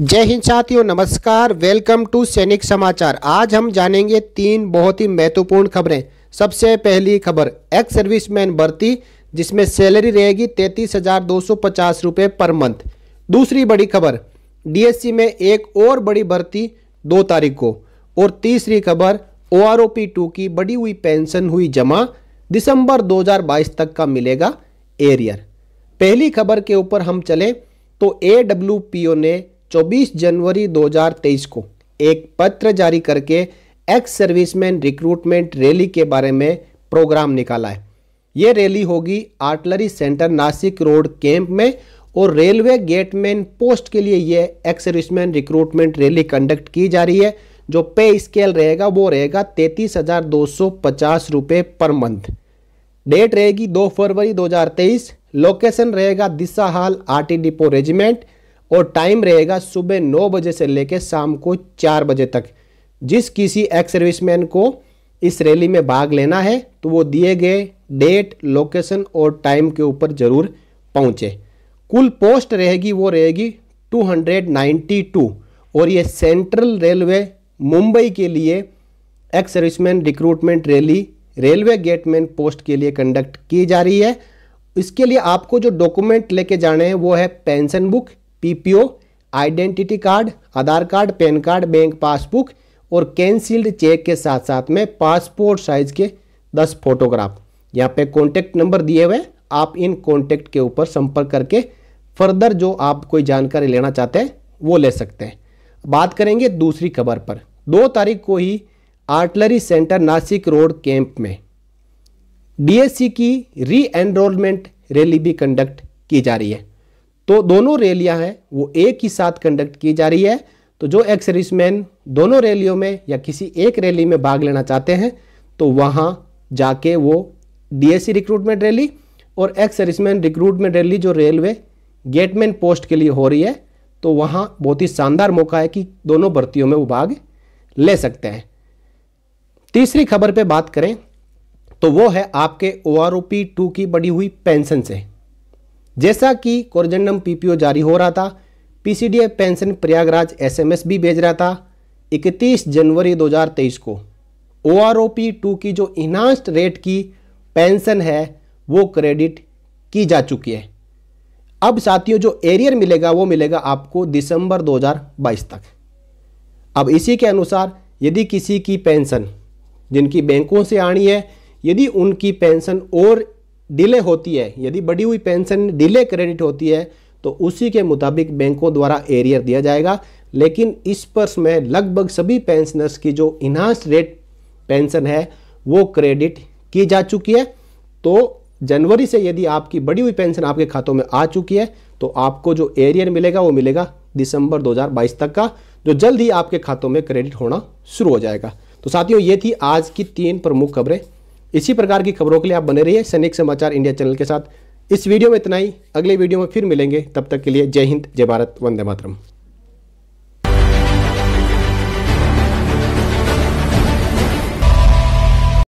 जय हिंद साथियों नमस्कार वेलकम टू सैनिक समाचार आज हम जानेंगे तीन बहुत ही महत्वपूर्ण खबरें सबसे पहली खबर एक्स सर्विसमैन भर्ती जिसमें सैलरी रहेगी तैंतीस हजार दो सौ पचास रुपये पर मंथ दूसरी बड़ी खबर डीएससी में एक और बड़ी भर्ती दो तारीख को और तीसरी खबर O R O P two की बड़ी हुई पेंशन हुई जमा दिसंबर दो तक का मिलेगा एरियर पहली खबर के ऊपर हम चलें तो ए डब्ल्यू पी ओ ने 24 जनवरी 2023 को एक पत्र जारी करके एक्स सर्विसमैन रिक्रूटमेंट रैली के बारे में प्रोग्राम निकाला है ये रैली होगी artillery centre Nashik road camp में और रेलवे गेटमैन पोस्ट के लिए ये ex serviceman recruitment rally conduct की जा रही है जो पे स्केल रहेगा वो रहेगा तैतीस हज़ार दो सौ पचास रुपये पर मंथ डेट रहेगी दो फरवरी 2023 लोकेशन रहेगा Disha hall RT depot regiment और टाइम रहेगा सुबह नौ बजे से लेकर शाम को चार बजे तक जिस किसी एक्स सर्विसमैन को इस रैली में भाग लेना है तो वो दिए गए डेट लोकेशन और टाइम के ऊपर ज़रूर पहुँचे कुल पोस्ट रहेगी वो रहेगी 292 और ये सेंट्रल रेलवे मुंबई के लिए ex serviceman recruitment rally railway gateman post के लिए कंडक्ट की जा रही है इसके लिए आपको जो डॉक्यूमेंट लेके जाने हैं वो है pension book PPO identity card Aadhaar card pan card bank passbook और कैंसिल्ड चेक के साथ साथ में पासपोर्ट साइज के दस फोटोग्राफ यहाँ पे कॉन्टैक्ट नंबर दिए हुए आप इन कॉन्टैक्ट के ऊपर संपर्क करके फर्दर जो आप कोई जानकारी लेना चाहते हैं वो ले सकते हैं बात करेंगे दूसरी खबर पर दो तारीख को ही artillery centre Nashik road camp में डीएससी की री एनरोलमेंट रैली भी कंडक्ट की जा रही है तो दोनों रैलियां हैं वो एक ही साथ कंडक्ट की जा रही है तो जो एक्स सर्विसमैन दोनों रैलियों में या किसी एक रैली में भाग लेना चाहते हैं तो वहाँ जाके वो डीएससी रिक्रूटमेंट रैली और एक्स सर्विसमैन रिक्रूटमेंट रैली जो रेलवे गेटमैन पोस्ट के लिए हो रही है तो वहाँ बहुत ही शानदार मौका है कि दोनों भर्तियों में वो भाग ले सकते हैं तीसरी खबर पर बात करें तो वो है आपके O R O P two की बढ़ी हुई पेंशन से जैसा कि कोरजेंडम पीपीओ जारी हो रहा था पीसीडीए पेंशन प्रयागराज एसएमएस भी भेज रहा था 31 जनवरी 2023 को O R O P two की जो इन्हांस्ड रेट की पेंशन है वो क्रेडिट की जा चुकी है अब साथियों जो एरियर मिलेगा वो मिलेगा आपको दिसंबर 2022 तक अब इसी के अनुसार यदि किसी की पेंशन जिनकी बैंकों से आनी है यदि उनकी पेंशन और डिले होती है यदि बढ़ी हुई पेंशन डिले क्रेडिट होती है तो उसी के मुताबिक बैंकों द्वारा एरियर दिया जाएगा लेकिन इस वर्ष में लगभग सभी पेंशनर्स की जो इन्हांस रेट पेंशन है वो क्रेडिट की जा चुकी है तो जनवरी से यदि आपकी बढ़ी हुई पेंशन आपके खातों में आ चुकी है तो आपको जो एरियर मिलेगा वो मिलेगा दिसंबर 2022 तक का जो जल्द ही आपके खातों में क्रेडिट होना शुरू हो जाएगा तो साथियों ये थी आज की तीन प्रमुख खबरें इसी प्रकार की खबरों के लिए आप बने रहिए सैनिक समाचार इंडिया चैनल के साथ इस वीडियो में इतना ही अगले वीडियो में फिर मिलेंगे तब तक के लिए जय हिंद जय भारत वंदे मातरम